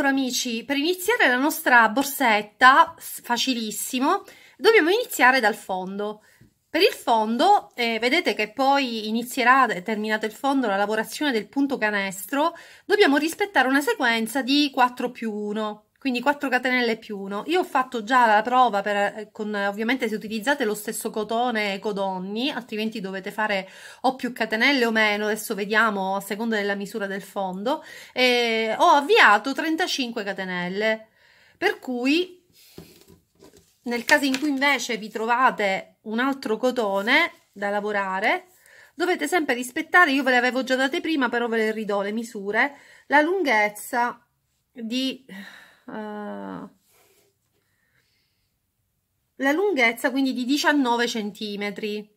Allora amici, per iniziare la nostra borsetta, facilissimo, dobbiamo iniziare dal fondo. Per il fondo, eh, vedete che poi inizierà, terminato il fondo, la lavorazione del punto canestro, dobbiamo rispettare una sequenza di 4 più 1 quindi 4 catenelle più 1 io ho fatto già la prova per, eh, con, ovviamente se utilizzate lo stesso cotone codonni altrimenti dovete fare o più catenelle o meno adesso vediamo a seconda della misura del fondo e ho avviato 35 catenelle per cui nel caso in cui invece vi trovate un altro cotone da lavorare dovete sempre rispettare io ve le avevo già date prima però ve le ridò le misure la lunghezza di eh, la lunghezza quindi di 19 centimetri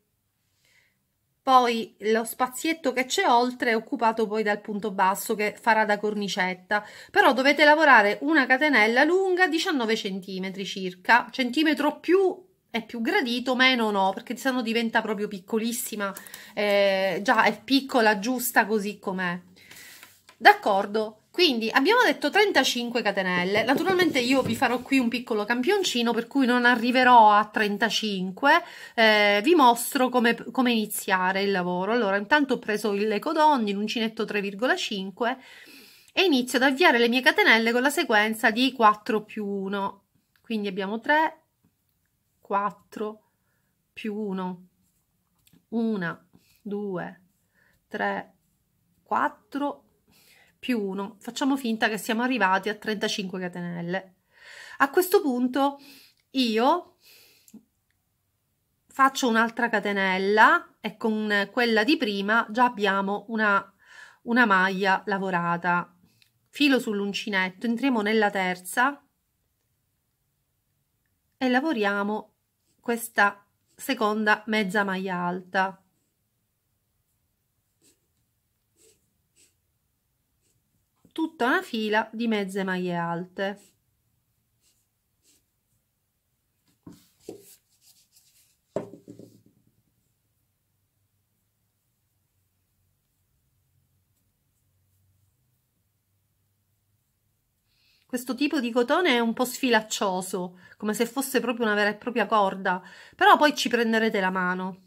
poi lo spazietto che c'è oltre è occupato poi dal punto basso che farà da cornicetta però dovete lavorare una catenella lunga 19 centimetri circa centimetro più è più gradito meno no perché se no diventa proprio piccolissima eh, già è piccola giusta così com'è d'accordo quindi abbiamo detto 35 catenelle, naturalmente io vi farò qui un piccolo campioncino per cui non arriverò a 35, eh, vi mostro come, come, iniziare il lavoro. Allora intanto ho preso il codonni in uncinetto 3,5 e inizio ad avviare le mie catenelle con la sequenza di 4 più 1. Quindi abbiamo 3, 4 più 1, 1, 2, 3, 4 più 1 più 1, facciamo finta che siamo arrivati a 35 catenelle. A questo punto io faccio un'altra catenella e con quella di prima già abbiamo una, una maglia lavorata. Filo sull'uncinetto, entriamo nella terza e lavoriamo questa seconda mezza maglia alta. tutta una fila di mezze maglie alte Questo tipo di cotone è un po' sfilaccioso, come se fosse proprio una vera e propria corda, però poi ci prenderete la mano.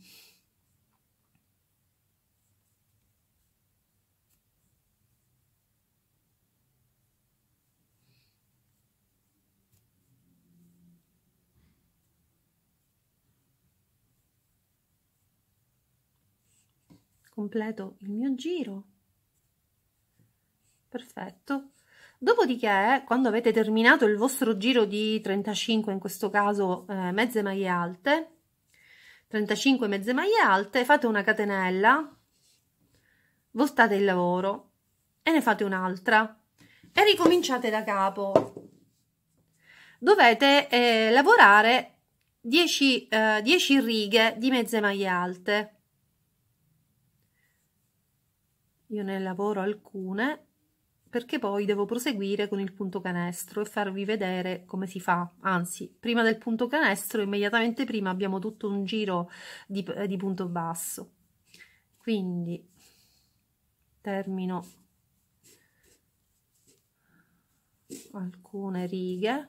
completo il mio giro perfetto dopodiché quando avete terminato il vostro giro di 35 in questo caso eh, mezze maglie alte 35 mezze maglie alte fate una catenella voltate il lavoro e ne fate un'altra e ricominciate da capo dovete eh, lavorare 10, eh, 10 righe di mezze maglie alte io ne lavoro alcune perché poi devo proseguire con il punto canestro e farvi vedere come si fa. Anzi, prima del punto canestro, immediatamente prima abbiamo tutto un giro di, eh, di punto basso. Quindi termino alcune righe.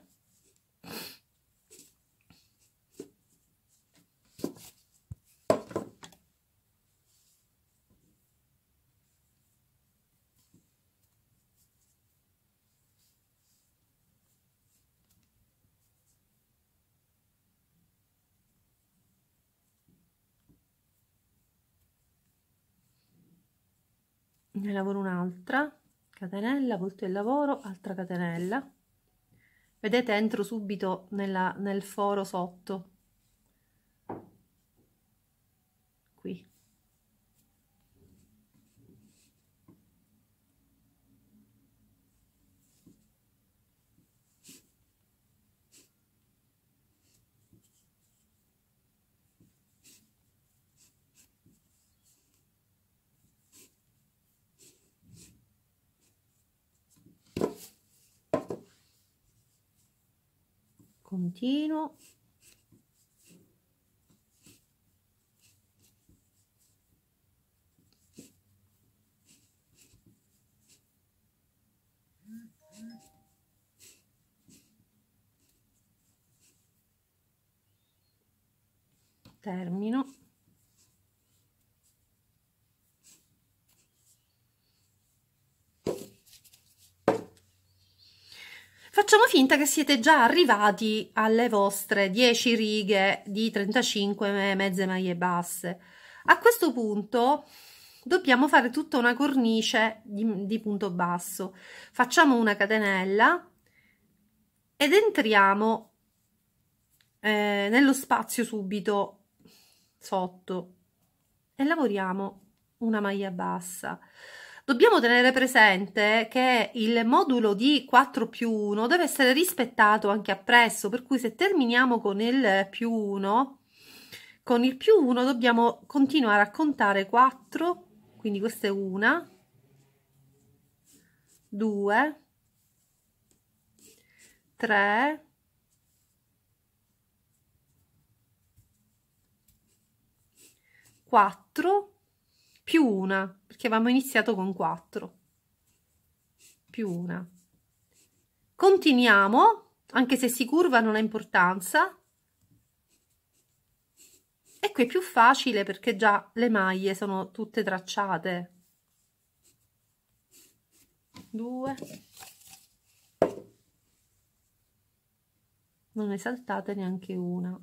ne lavoro un'altra catenella volto il lavoro altra catenella vedete entro subito nella, nel foro sotto continuo termino facciamo finta che siete già arrivati alle vostre 10 righe di 35 mezze maglie basse. A questo punto dobbiamo fare tutta una cornice di, di punto basso. Facciamo una catenella ed entriamo eh, nello spazio subito sotto e lavoriamo una maglia bassa dobbiamo tenere presente che il modulo di 4 più 1 deve essere rispettato anche appresso, per cui se terminiamo con il più 1, con il più 1 dobbiamo continuare a contare 4, quindi questa è una, 2, 3, 4 più una, perché avevamo iniziato con 4, più una. Continuiamo, anche se si curva non ha importanza, e qui è più facile perché già le maglie sono tutte tracciate. 2, non ne saltate neanche una.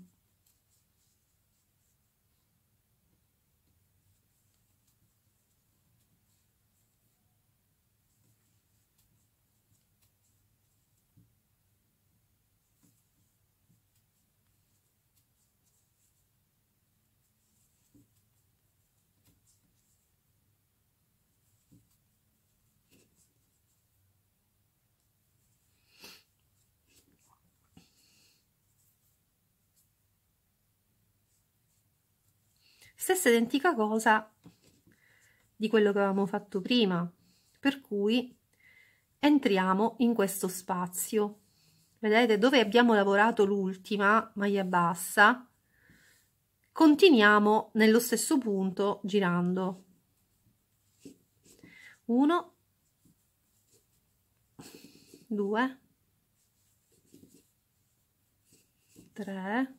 stessa identica cosa di quello che avevamo fatto prima per cui entriamo in questo spazio vedete dove abbiamo lavorato l'ultima maglia bassa continuiamo nello stesso punto girando 1 2 3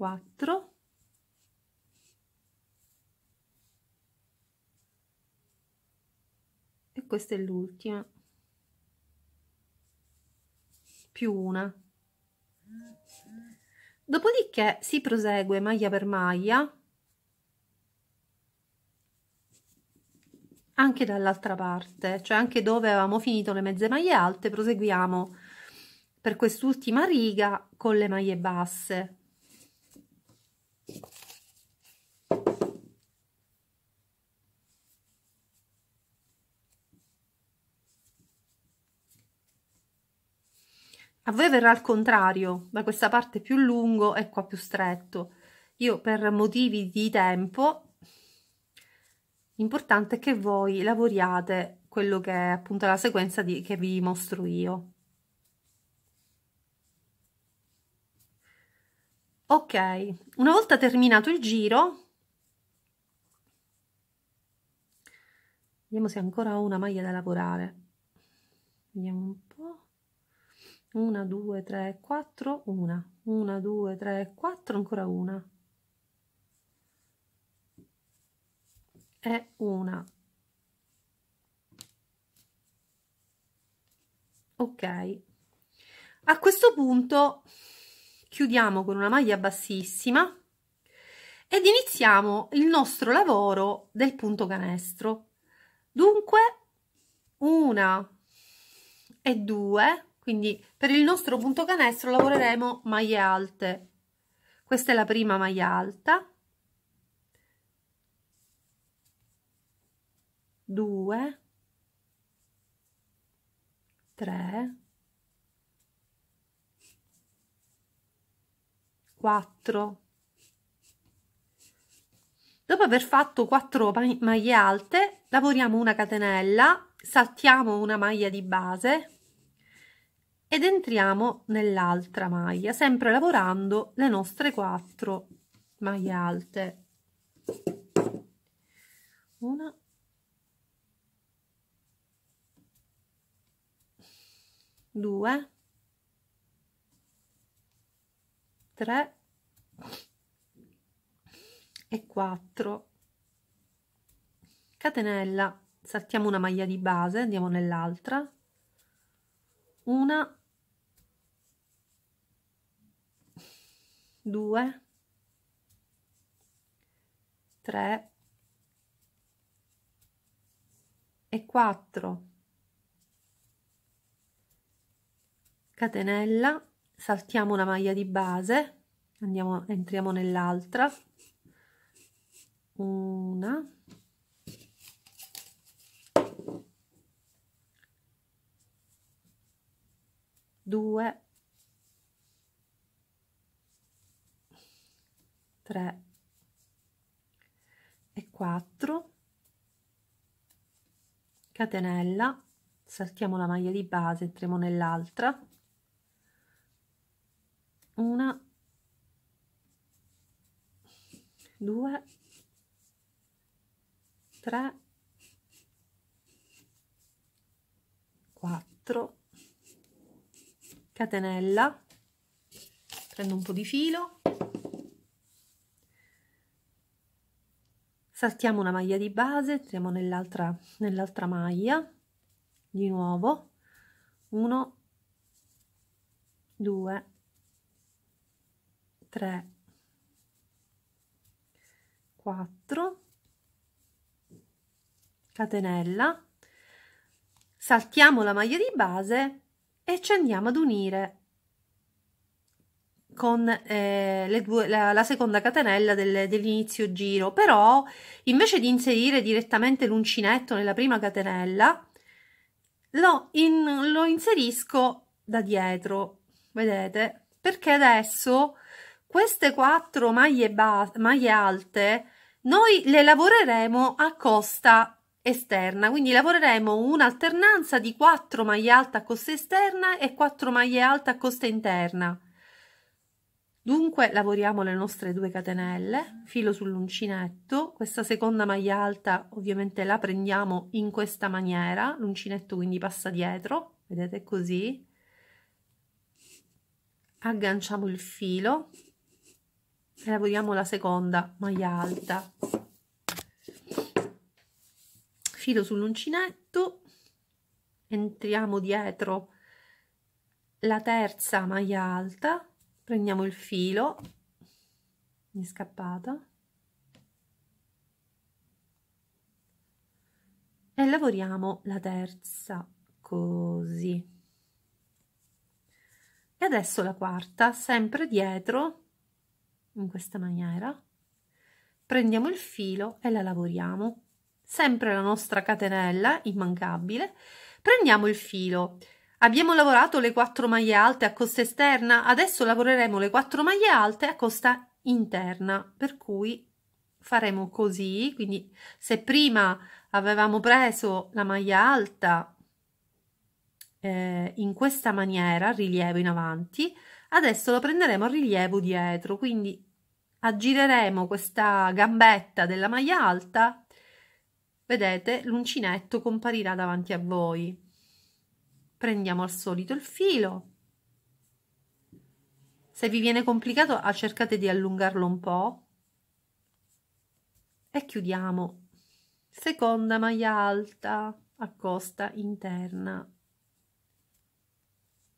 4 e questa è l'ultima più una dopodiché si prosegue maglia per maglia anche dall'altra parte cioè anche dove avevamo finito le mezze maglie alte proseguiamo per quest'ultima riga con le maglie basse a voi verrà al contrario, da questa parte più lungo e qua più stretto. Io per motivi di tempo, l'importante è che voi lavoriate quello che è appunto la sequenza di, che vi mostro io. ok una volta terminato il giro vediamo se ancora ho una maglia da lavorare vediamo un po' 1 2 3 4 una 1 2 3 4 ancora una e una ok a questo punto chiudiamo con una maglia bassissima ed iniziamo il nostro lavoro del punto canestro dunque una e due quindi per il nostro punto canestro lavoreremo maglie alte questa è la prima maglia alta 2 3 4 dopo aver fatto 4 maglie alte lavoriamo una catenella saltiamo una maglia di base ed entriamo nell'altra maglia sempre lavorando le nostre 4 maglie alte una due 3 e 4 catenella saltiamo una maglia di base andiamo nell'altra una due tre e quattro catenella saltiamo una maglia di base andiamo entriamo nell'altra una due tre e quattro catenella saltiamo la maglia di base entriamo nell'altra una, due, tre, quattro, catenella, prendo un po' di filo, saltiamo una maglia di base, entriamo nell'altra nell maglia, di nuovo, 1, 2, 3 4 catenella saltiamo la maglia di base e ci andiamo ad unire con eh, due, la, la, seconda catenella del, dell'inizio giro però invece di inserire direttamente l'uncinetto nella prima catenella lo, in, lo inserisco da dietro vedete perché adesso queste quattro maglie, ba- maglie alte noi le lavoreremo a costa esterna, quindi lavoreremo un'alternanza di quattro maglie alte a costa esterna e quattro maglie alte a costa interna. Dunque lavoriamo le nostre due catenelle, filo sull'uncinetto, questa seconda maglia alta ovviamente la prendiamo in questa maniera, l'uncinetto quindi passa dietro, vedete così, agganciamo il filo, e eh, lavoriamo la seconda maglia alta filo sull'uncinetto entriamo dietro la terza maglia alta prendiamo il filo mi è scappata e lavoriamo la terza così e adesso la quarta sempre dietro in questa maniera prendiamo il filo e la lavoriamo sempre la nostra catenella immancabile prendiamo il filo abbiamo lavorato le quattro maglie alte a costa esterna adesso lavoreremo le quattro maglie alte a costa interna per cui faremo così quindi se prima avevamo preso la maglia alta eh, in questa maniera rilievo in avanti adesso lo prenderemo a rilievo dietro quindi aggireremo questa gambetta della maglia alta vedete l'uncinetto comparirà davanti a voi prendiamo al solito il filo se vi viene complicato ah, cercate di allungarlo un po e chiudiamo seconda maglia alta a costa interna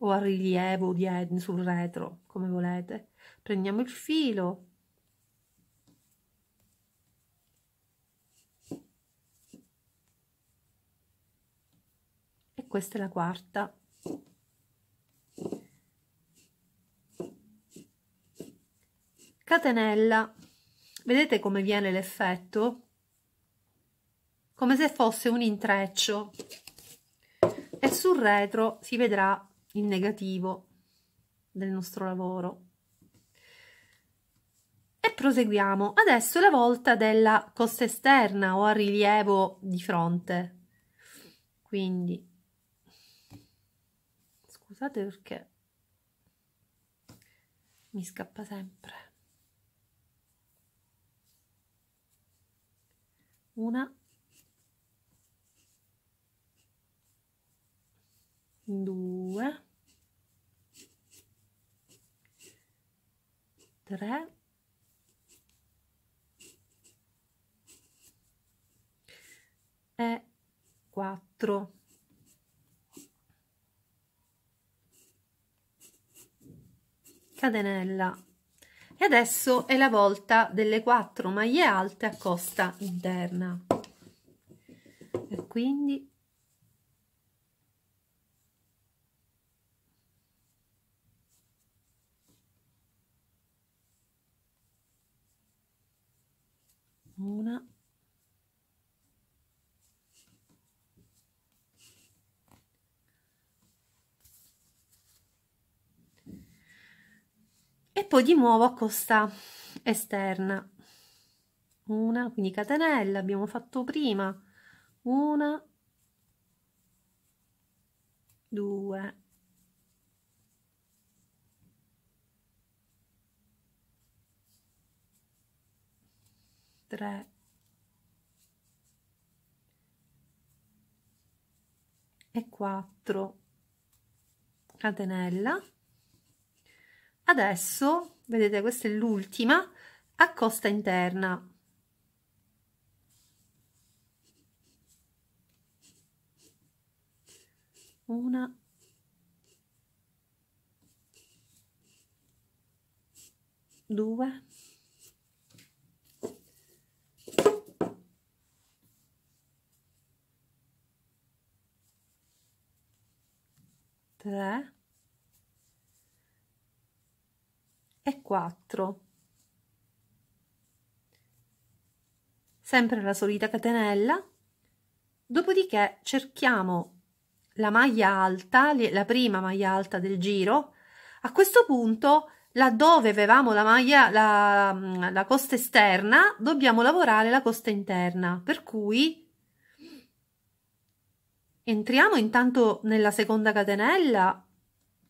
o a rilievo sul retro come volete prendiamo il filo questa è la quarta catenella vedete come viene l'effetto come se fosse un intreccio e sul retro si vedrà il negativo del nostro lavoro e proseguiamo adesso è la volta della costa esterna o a rilievo di fronte quindi scusate perché mi scappa sempre una due tre e quattro catenella e adesso è la volta delle quattro maglie alte a costa interna e quindi una e poi di nuovo a costa esterna una quindi catenella abbiamo fatto prima una due tre e quattro catenella adesso vedete questa è l'ultima a costa interna una due tre e 4 sempre la solita catenella dopodiché cerchiamo la maglia alta la prima maglia alta del giro a questo punto laddove avevamo la maglia la, mm, la costa esterna dobbiamo lavorare la costa interna per cui entriamo intanto nella seconda catenella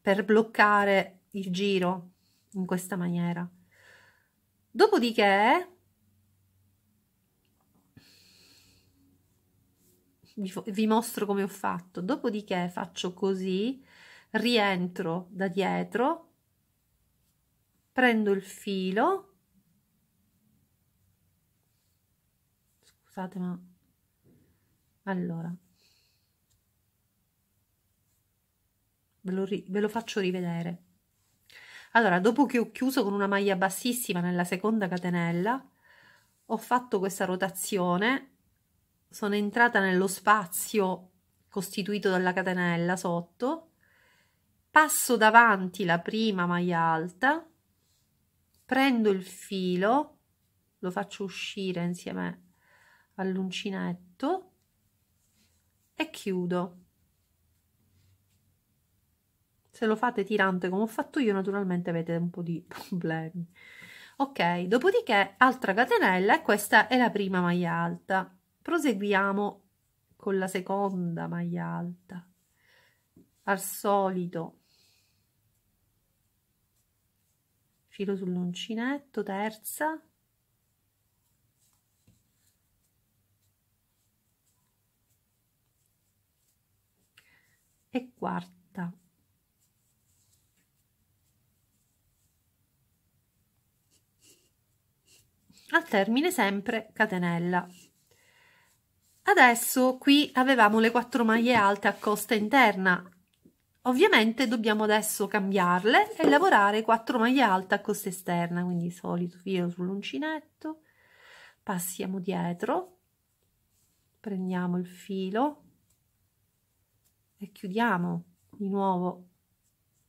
per bloccare il giro in questa maniera. Dopodiché vi, mostro come ho fatto. Dopodiché faccio così, rientro da dietro, prendo il filo. Scusate, ma allora ve lo, ve lo faccio rivedere allora dopo che ho chiuso con una maglia bassissima nella seconda catenella ho fatto questa rotazione sono entrata nello spazio costituito dalla catenella sotto passo davanti la prima maglia alta prendo il filo lo faccio uscire insieme all'uncinetto e chiudo se lo fate tirante come ho fatto io naturalmente avete un po' di problemi ok dopodiché altra catenella e questa è la prima maglia alta proseguiamo con la seconda maglia alta al solito filo sull'uncinetto terza e quarta al termine sempre catenella. Adesso qui avevamo le quattro maglie alte a costa interna, ovviamente dobbiamo adesso cambiarle e lavorare quattro maglie alte a costa esterna, quindi solito filo sull'uncinetto, passiamo dietro, prendiamo il filo e chiudiamo di nuovo,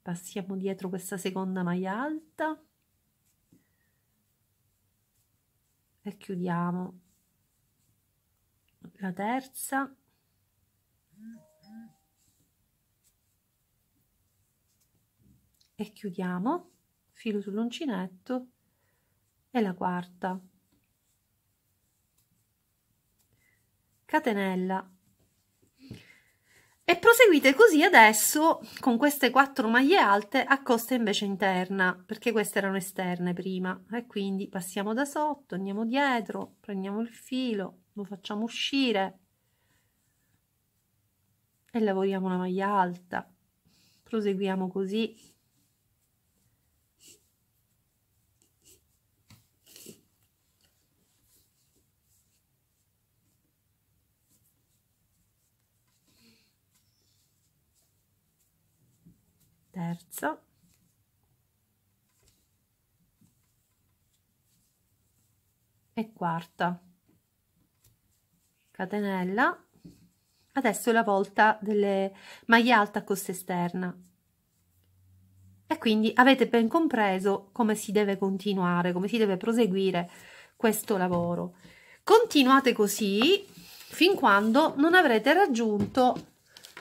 passiamo dietro questa seconda maglia alta, e chiudiamo la terza e chiudiamo filo sull'uncinetto e la quarta catenella e proseguite così adesso con queste quattro maglie alte a costa invece interna perché queste erano esterne prima e quindi passiamo da sotto andiamo dietro prendiamo il filo lo facciamo uscire e lavoriamo la maglia alta proseguiamo così terzo e quarta catenella adesso è la volta delle maglie alte a costa esterna e quindi avete ben compreso come si deve continuare come si deve proseguire questo lavoro continuate così fin quando non avrete raggiunto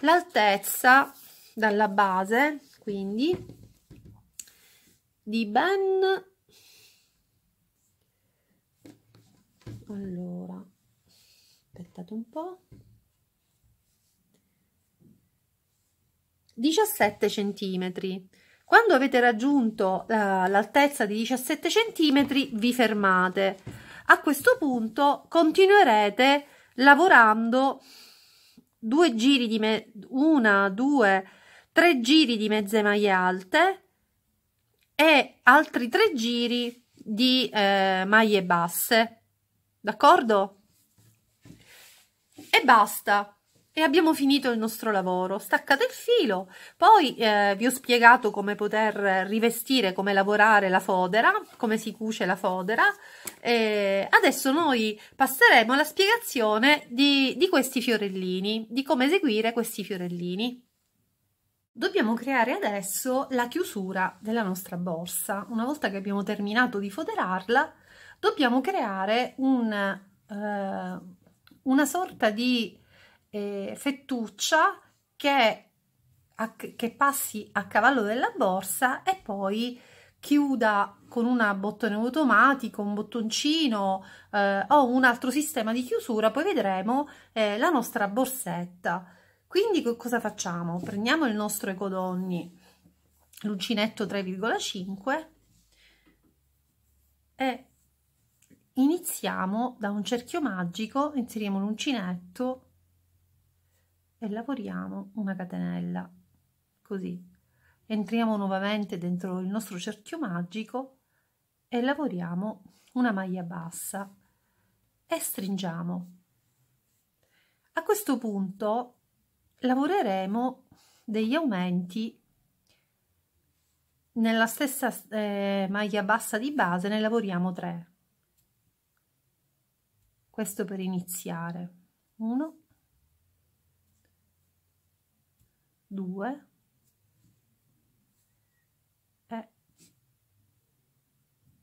l'altezza dalla base quindi di ben allora aspettate un po 17 centimetri quando avete raggiunto uh, l'altezza di 17 centimetri vi fermate a questo punto continuerete lavorando due giri di me una due 3 giri di mezze maglie alte e altri 3 giri di eh, maglie basse d'accordo e basta e abbiamo finito il nostro lavoro staccate il filo poi eh, vi ho spiegato come poter rivestire come lavorare la fodera come si cuce la fodera e adesso noi passeremo alla spiegazione di, di questi fiorellini di come eseguire questi fiorellini Dobbiamo creare adesso la chiusura della nostra borsa. Una volta che abbiamo terminato di foderarla, dobbiamo creare un, eh, una sorta di eh, fettuccia che, a, che passi a cavallo della borsa e poi chiuda con un bottone automatico, un bottoncino eh, o un altro sistema di chiusura, poi vedremo eh, la nostra borsetta. Quindi cosa facciamo? Prendiamo il nostro Ecodonni, l'uncinetto 3,5 e iniziamo da un cerchio magico, inseriamo l'uncinetto e lavoriamo una catenella, così. Entriamo nuovamente dentro il nostro cerchio magico e lavoriamo una maglia bassa e stringiamo. A questo punto lavoreremo degli aumenti nella stessa eh, maglia bassa di base ne lavoriamo 3 questo per iniziare 1 2 e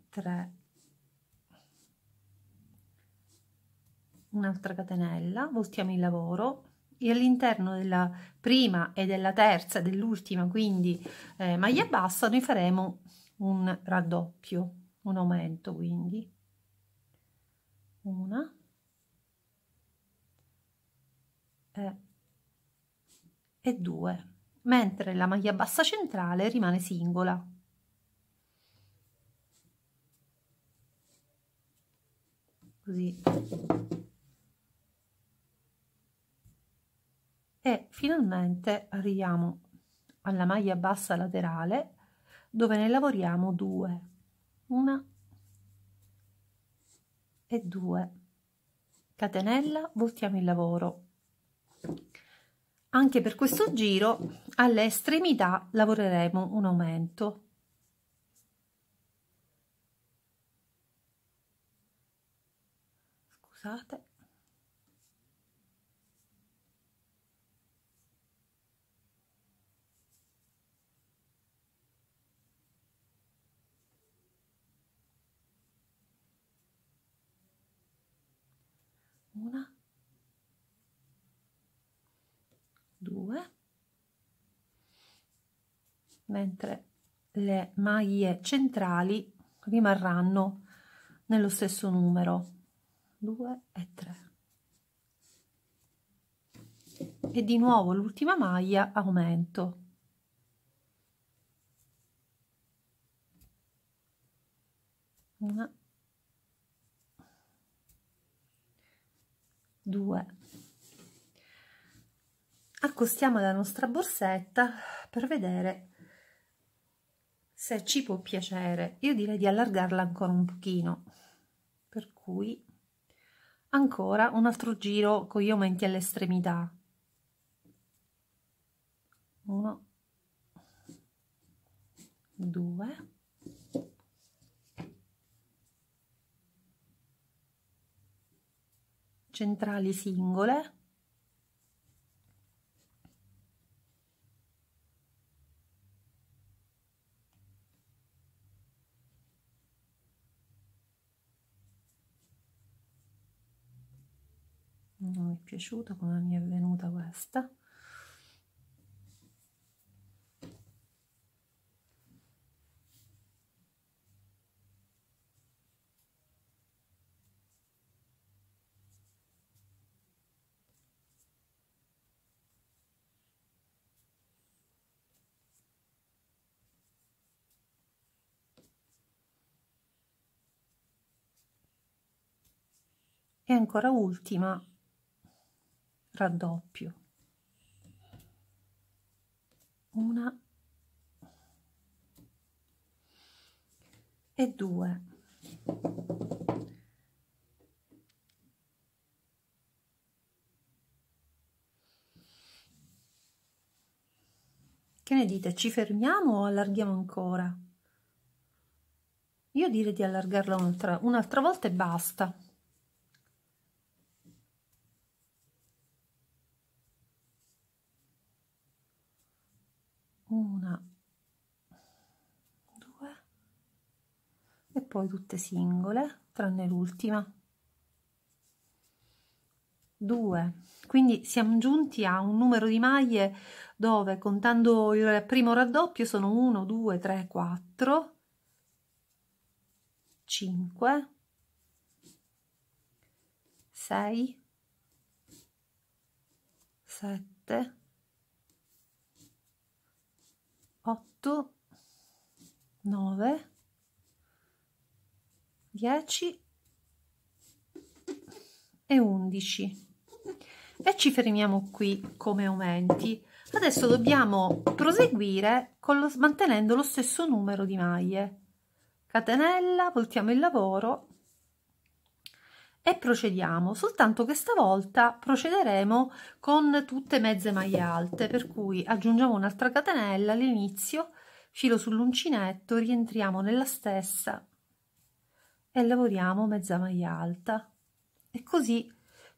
3 un'altra catenella voltiamo il lavoro e all'interno della prima e della terza, dell'ultima, quindi eh, maglia bassa, noi faremo un raddoppio, un aumento quindi. Una. E, eh. e due. Mentre la maglia bassa centrale rimane singola. Così e finalmente arriviamo alla maglia bassa laterale dove ne lavoriamo due una e due catenella voltiamo il lavoro anche per questo giro alle estremità lavoreremo un aumento scusate mentre le maglie centrali rimarranno nello stesso numero 2 e 3 e di nuovo l'ultima maglia aumento una due accostiamo la nostra borsetta per vedere se ci può piacere io direi di allargarla ancora un pochino per cui ancora un altro giro con gli aumenti all'estremità 1 2 centrali singole piaciuta come mi è venuta questa e ancora ultima raddoppio una e due che ne dite ci fermiamo o allarghiamo ancora io direi di allargarla un'altra un volta e basta poi tutte singole tranne l'ultima 2 quindi siamo giunti a un numero di maglie dove contando il primo raddoppio sono 1 2 3 4 5 6 7 8 9 10 e 11 e ci fermiamo qui come aumenti adesso dobbiamo proseguire con lo, mantenendo lo stesso numero di maglie catenella voltiamo il lavoro e procediamo soltanto che stavolta procederemo con tutte mezze maglie alte per cui aggiungiamo un'altra catenella all'inizio filo sull'uncinetto rientriamo nella stessa e lavoriamo mezza maglia alta e così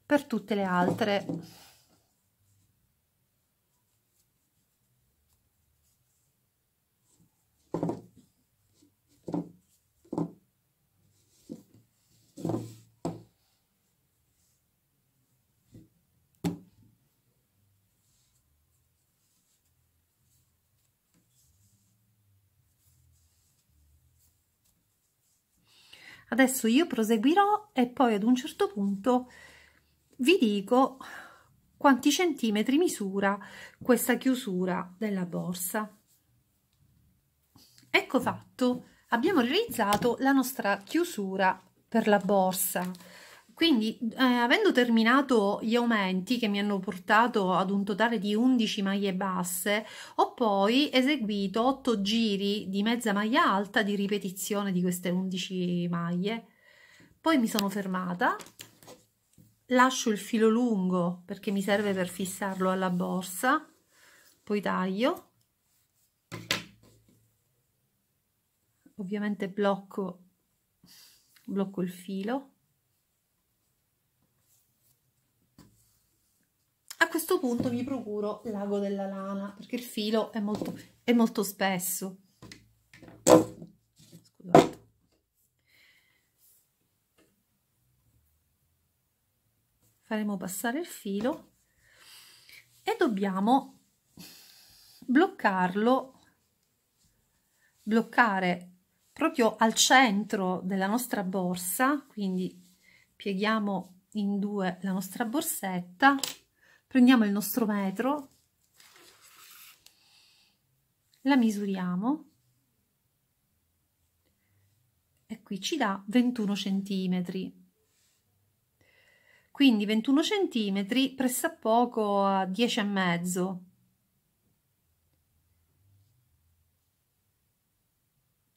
per tutte le altre Adesso io proseguirò e poi ad un certo punto vi dico quanti centimetri misura questa chiusura della borsa. Ecco fatto, abbiamo realizzato la nostra chiusura per la borsa. Quindi, eh, avendo terminato gli aumenti che mi hanno portato ad un totale di 11 maglie basse, ho poi eseguito 8 giri di mezza maglia alta di ripetizione di queste 11 maglie. Poi mi sono fermata, lascio il filo lungo perché mi serve per fissarlo alla borsa, poi taglio ovviamente blocco, blocco il filo a questo punto mi procuro l'ago della lana perché il filo è molto, è molto spesso Scusate. faremo passare il filo e dobbiamo bloccarlo bloccare proprio al centro della nostra borsa quindi pieghiamo in due la nostra borsetta prendiamo il nostro metro la misuriamo e qui ci dà 21 centimetri quindi 21 centimetri pressa poco a 10 e mezzo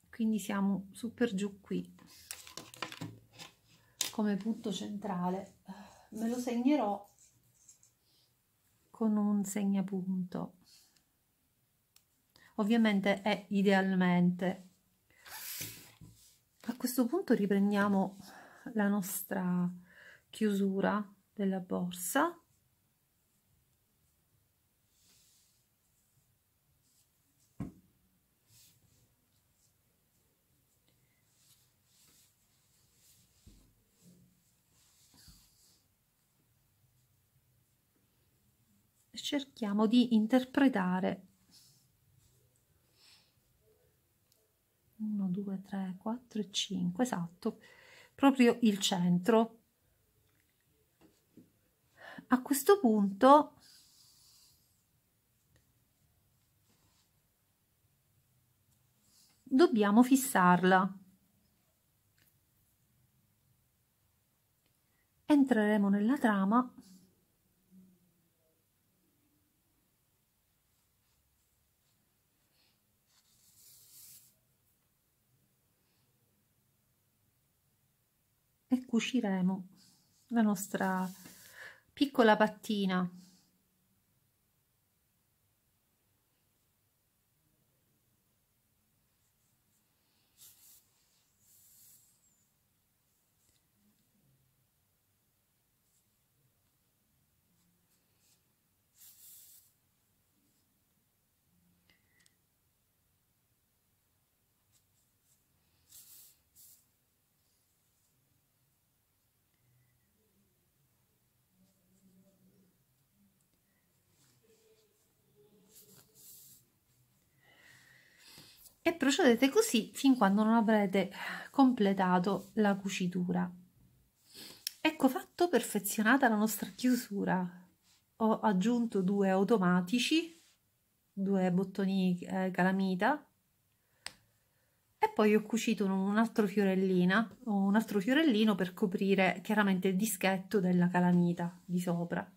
quindi siamo su per giù qui come punto centrale me lo segnerò con un segnapunto ovviamente è idealmente a questo punto riprendiamo la nostra chiusura della borsa cerchiamo di interpretare 1 2 3 4 e 5 esatto proprio il centro a questo punto dobbiamo fissarla entreremo nella trama e cuciremo la nostra piccola pattina e procedete così fin quando non avrete completato la cucitura. Ecco fatto perfezionata la nostra chiusura. Ho aggiunto due automatici, due bottoni eh, calamita e poi ho cucito un altro fiorellina un altro fiorellino per coprire chiaramente il dischetto della calamita di sopra